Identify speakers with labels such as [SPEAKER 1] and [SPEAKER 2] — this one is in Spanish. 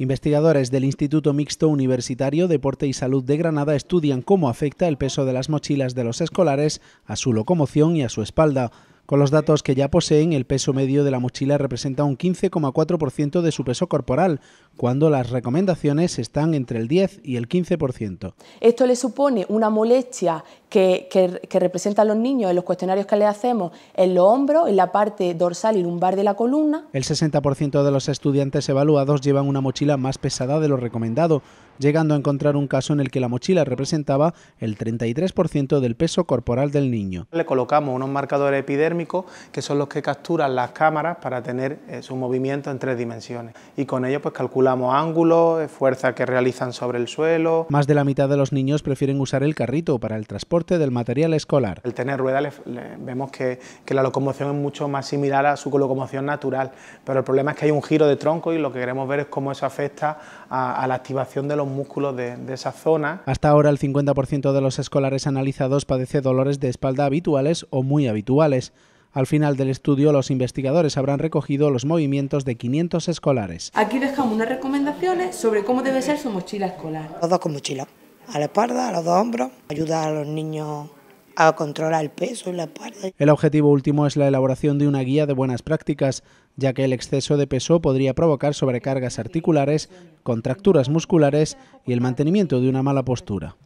[SPEAKER 1] Investigadores del Instituto Mixto Universitario Deporte y Salud de Granada estudian cómo afecta el peso de las mochilas de los escolares a su locomoción y a su espalda. Con los datos que ya poseen, el peso medio de la mochila representa un 15,4% de su peso corporal, cuando las recomendaciones están entre el 10 y el 15%. Esto le supone una molestia que, representan los niños en los cuestionarios que le hacemos en los hombros, en la parte dorsal y lumbar de la columna. El 60% de los estudiantes evaluados llevan una mochila más pesada de lo recomendado, llegando a encontrar un caso en el que la mochila representaba el 33% del peso corporal del niño.
[SPEAKER 2] Le colocamos unos marcadores epidérmicos que son los que capturan las cámaras para tener eh, su movimiento en tres dimensiones y con ello pues calculamos calculamos ángulos, fuerza que realizan sobre el suelo.
[SPEAKER 1] Más de la mitad de los niños prefieren usar el carrito para el transporte del material escolar.
[SPEAKER 2] El tener ruedas vemos que, la locomoción es mucho más similar a su locomoción natural, pero el problema es que hay un giro de tronco y lo que queremos ver es cómo eso afecta a, la activación de los músculos de, de esa zona.
[SPEAKER 1] Hasta ahora el 50% de los escolares analizados padece dolores de espalda habituales o muy habituales. Al final del estudio, los investigadores habrán recogido los movimientos de 500 escolares. Aquí dejamos unas recomendaciones sobre cómo debe ser su mochila escolar.
[SPEAKER 2] Los dos con mochila, a la espalda, a los dos hombros, ayuda a los niños a controlar el peso y la espalda. El
[SPEAKER 1] objetivo último es la elaboración de una guía de buenas prácticas, ya que el exceso de peso podría provocar sobrecargas articulares, contracturas musculares y el mantenimiento de una mala postura.